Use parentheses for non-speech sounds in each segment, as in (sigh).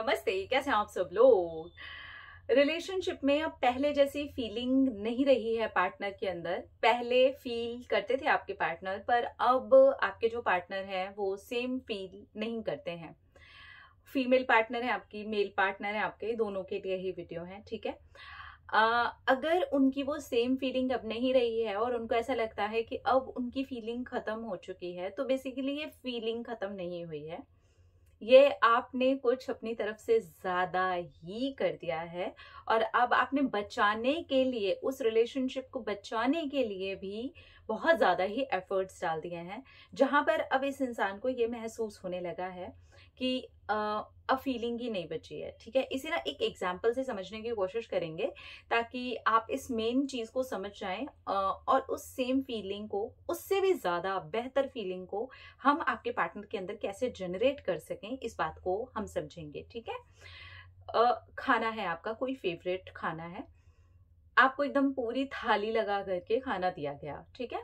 नमस्ते कैसे हैं आप सब लोग रिलेशनशिप में अब पहले जैसी फीलिंग नहीं रही है पार्टनर के अंदर पहले फील करते थे आपके पार्टनर पर अब आपके जो पार्टनर हैं वो सेम फील नहीं करते हैं फीमेल पार्टनर है आपकी मेल पार्टनर है आपके दोनों के लिए ही वीडियो है ठीक है आ, अगर उनकी वो सेम फीलिंग अब नहीं रही है और उनको ऐसा लगता है कि अब उनकी फीलिंग खत्म हो चुकी है तो बेसिकली ये फीलिंग खत्म नहीं हुई है ये आपने कुछ अपनी तरफ से ज़्यादा ही कर दिया है और अब आपने बचाने के लिए उस रिलेशनशिप को बचाने के लिए भी बहुत ज़्यादा ही एफर्ट्स डाल दिए हैं जहाँ पर अब इस इंसान को ये महसूस होने लगा है कि आ, अब फीलिंग ही नहीं बची है ठीक है इसी ना एक एग्जाम्पल से समझने की कोशिश करेंगे ताकि आप इस मेन चीज़ को समझ जाएं और उस सेम फीलिंग को उससे भी ज़्यादा बेहतर फीलिंग को हम आपके पार्टनर के अंदर कैसे जनरेट कर सकें इस बात को हम समझेंगे ठीक है खाना है आपका कोई फेवरेट खाना है आपको एकदम पूरी थाली लगा करके खाना दिया गया ठीक है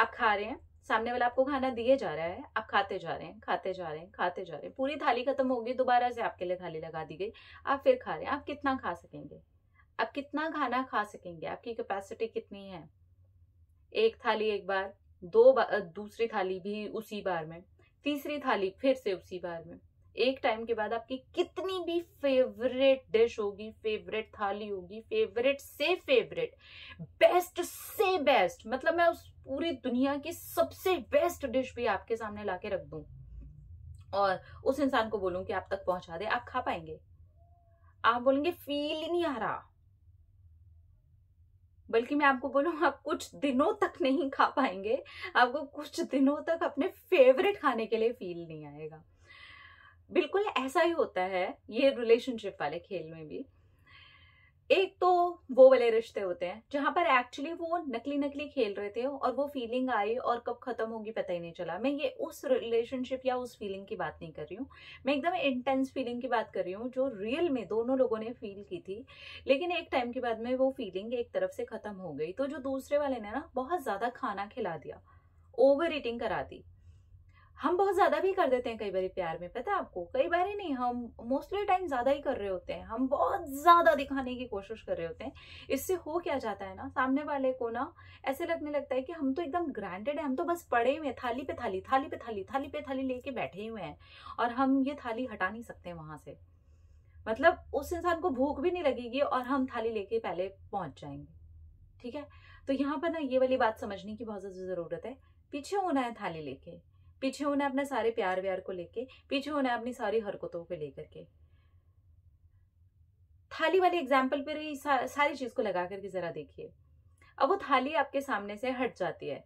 आप खा रहे हैं सामने वाला आपको खाना दिए जा रहा है आप खाते जा रहे हैं खाते जा रहे हैं खाते जा रहे हैं पूरी थाली खत्म होगी दोबारा से आपके लिए थाली लगा दी गई आप फिर खा रहे हैं आप कितना खा सकेंगे आप कितना खाना खा सकेंगे आपकी कैपेसिटी कितनी है एक थाली एक बार दो बार दूसरी थाली भी उसी बार में तीसरी थाली फिर से उसी बार में एक टाइम के बाद आपकी कितनी भी फेवरेट डिश होगी फेवरेट थाली होगी फेवरेट से फेवरेट बेस्ट से बेस्ट मतलब मैं उस पूरी दुनिया की सबसे बेस्ट डिश भी आपके सामने ला के रख दू और उस इंसान को बोलूं कि आप तक पहुंचा दे आप खा पाएंगे आप बोलेंगे फील ही नहीं आ रहा बल्कि मैं आपको बोलूं आप कुछ दिनों तक नहीं खा पाएंगे आपको कुछ दिनों तक अपने फेवरेट खाने के लिए फील नहीं आएगा बिल्कुल ऐसा ही होता है ये रिलेशनशिप वाले खेल में भी एक तो वो वाले रिश्ते होते हैं जहां पर एक्चुअली वो नकली नकली खेल रहे थे और वो फीलिंग आई और कब खत्म होगी पता ही नहीं चला मैं ये उस रिलेशनशिप या उस फीलिंग की बात नहीं कर रही हूँ मैं एकदम इंटेंस फीलिंग की बात कर रही हूँ जो रियल में दोनों लोगों ने फील की थी लेकिन एक टाइम के बाद में वो फीलिंग एक तरफ से खत्म हो गई तो जो दूसरे वाले ने ना बहुत ज्यादा खाना खिला दिया ओवर ईटिंग करा दी हम बहुत ज़्यादा भी कर देते हैं कई बार प्यार में पता है आपको कई बार ही नहीं हम मोस्टली टाइम ज़्यादा ही कर रहे होते हैं हम बहुत ज़्यादा दिखाने की कोशिश कर रहे होते हैं इससे हो क्या जाता है ना सामने वाले को ना ऐसे लगने लगता है कि हम तो एकदम ग्रांटेड है हम तो बस पड़े हुए हैं थाली पे थाली थाली पे थाली थाली पे थाली लेके बैठे हुए हैं और हम ये थाली हटा नहीं सकते वहाँ से मतलब उस इंसान को भूख भी नहीं लगेगी और हम थाली लेके पहले पहुँच जाएंगे ठीक है तो यहाँ पर ना ये वाली बात समझने की बहुत ज़्यादा ज़रूरत है पीछे होना है थाली लेके पीछे होना है अपने सारे प्यार व्यार को लेके पीछे होना है अपनी सारी हरकतों को लेकर के थाली वाली एग्जाम्पल पर ही सा, सारी चीज को लगा करके जरा देखिए अब वो थाली आपके सामने से हट जाती है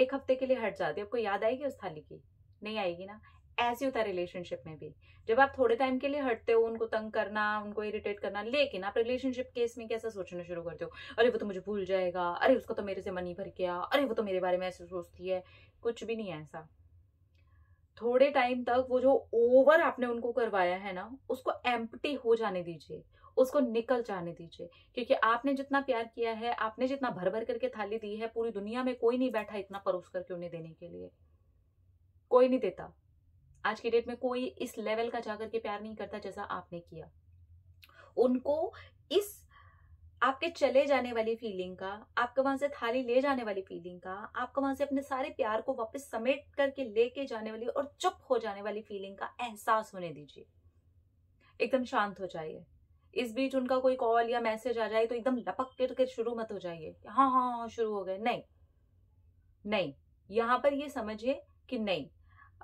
एक हफ्ते के लिए हट जाती है आपको याद आएगी उस थाली की नहीं आएगी ना ऐसे होता है रिलेशनशिप में भी जब आप थोड़े टाइम के लिए हटते हो उनको तंग करना उनको इरिटेट करना लेकिन आप रिलेशनशिप केस में कैसा सोचना शुरू करते हो अरे वो तो मुझे भूल जाएगा अरे उसको तो मेरे से मन ही भर गया अरे वो तो मेरे बारे में ऐसे सोचती है कुछ भी नहीं ऐसा थोड़े टाइम तक वो जो ओवर आपने उनको करवाया है ना उसको एम्प्टी हो जाने दीजिए उसको निकल जाने दीजिए क्योंकि आपने जितना प्यार किया है आपने जितना भर भर करके थाली दी है पूरी दुनिया में कोई नहीं बैठा इतना परोस करके उन्हें देने के लिए कोई नहीं देता आज की डेट में कोई इस लेवल का जाकर के प्यार नहीं करता जैसा आपने किया उनको इस आपके चले जाने वाली फीलिंग का आपके वहां से थाली ले जाने वाली फीलिंग का आपके वहां से अपने सारे प्यार को वापस समेट करके लेके जाने वाली और चुप हो जाने वाली फीलिंग का एहसास होने दीजिए एकदम शांत हो जाइए इस बीच उनका कोई कॉल या मैसेज आ जाए तो एकदम लपक करके तो शुरू मत हो जाइए हाँ हाँ हाँ शुरू हो गए नहीं नहीं यहाँ पर ये समझिए कि नहीं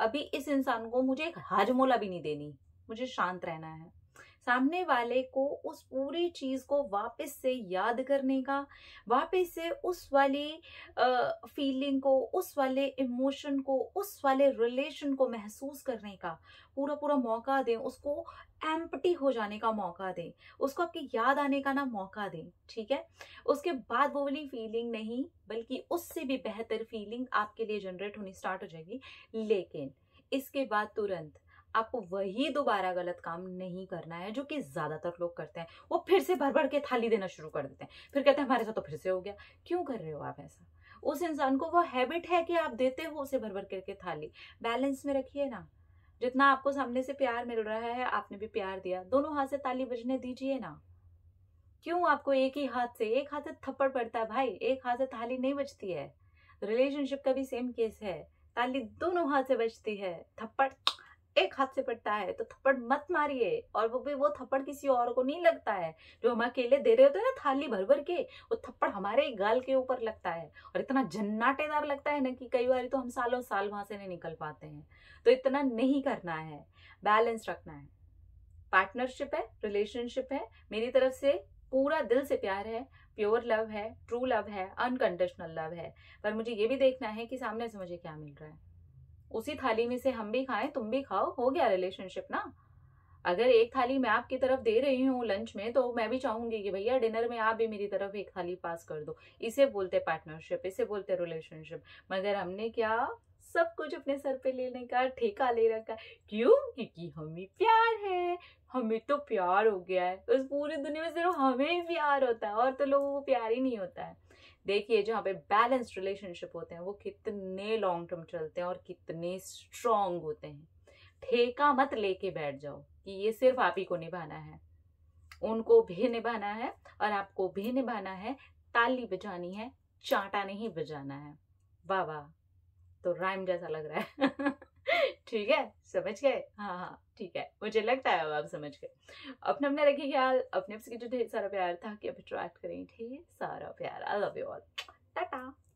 अभी इस इंसान को मुझे एक हाजमोला भी नहीं देनी मुझे शांत रहना है सामने वाले को उस पूरी चीज़ को वापस से याद करने का वापस से उस वाली फीलिंग को उस वाले इमोशन को उस वाले रिलेशन को महसूस करने का पूरा पूरा मौका दें उसको एम्पटी हो जाने का मौका दें उसको आपके याद आने का ना मौका दें ठीक है उसके बाद वो वाली फीलिंग नहीं बल्कि उससे भी बेहतर फीलिंग आपके लिए जनरेट होनी स्टार्ट हो जाएगी लेकिन इसके बाद तुरंत आपको वही दोबारा गलत काम नहीं करना है जो कि ज़्यादातर लोग करते हैं वो फिर से भर भर के थाली देना शुरू कर देते हैं फिर कहते हैं हमारे साथ तो फिर से हो गया क्यों कर रहे हो आप ऐसा उस इंसान को वो हैबिट है कि आप देते हो उसे भर भर करके थाली बैलेंस में रखिए ना जितना आपको सामने से प्यार मिल रहा है आपने भी प्यार दिया दोनों हाथ से ताली बजने दीजिए ना क्यों आपको एक ही हाथ से एक हाथ से थप्पड़ पड़ता है भाई एक हाथ से थाली नहीं बजती है रिलेशनशिप का भी सेम केस है ताली दोनों हाथ से बजती है थप्पड़ एक हाथ से पड़ता है तो थप्पड़ मत मारिए और वो भी वो थप्पड़ किसी और को नहीं लगता है जो हम अकेले दे रहे होते हैं ना थाली भर भर के वो थप्पड़ हमारे गाल के ऊपर लगता है और इतना जन्नाटेदार लगता है ना कि कई बार तो हम सालों साल वहां से नहीं निकल पाते हैं तो इतना नहीं करना है बैलेंस रखना है पार्टनरशिप है रिलेशनशिप है मेरी तरफ से पूरा दिल से प्यार है प्योर लव है ट्रू लव है अनकंडीशनल लव है पर मुझे ये भी देखना है कि सामने से मुझे क्या मिल रहा है उसी थाली में से हम भी खाएं तुम भी खाओ हो गया रिलेशनशिप ना अगर एक थाली मैं आपकी तरफ दे रही हूँ लंच में तो मैं भी चाहूंगी कि भैया डिनर में आप भी मेरी तरफ एक थाली पास कर दो इसे बोलते पार्टनरशिप इसे बोलते रिलेशनशिप मगर हमने क्या सब कुछ अपने सर पे लेने का ठेका ले रखा क्यों क्योंकि हमें प्यार है हमें तो प्यार हो गया है उस पूरी दुनिया में सिर्फ हमें प्यार होता है और तो लोगों को प्यार ही नहीं होता है देखिए जहाँ पे बैलेंस्ड रिलेशनशिप होते हैं वो कितने लॉन्ग टर्म चलते हैं और कितने स्ट्रांग होते हैं ठेका मत लेके बैठ जाओ कि ये सिर्फ आप ही को निभाना है उनको भी निभाना है और आपको भी निभाना है ताली बजानी है चाटा नहीं बजाना है वाह वाह तो राइम जैसा लग रहा है (laughs) ठीक है समझ गए हाँ हाँ ठीक है मुझे लगता है अब आप समझ गए अपने अपने रखे ख्याल अपने अपने जो ढेर सारा प्यार था कि अब अट्रैक्ट करें ढेर सारा प्यार I love you all Tata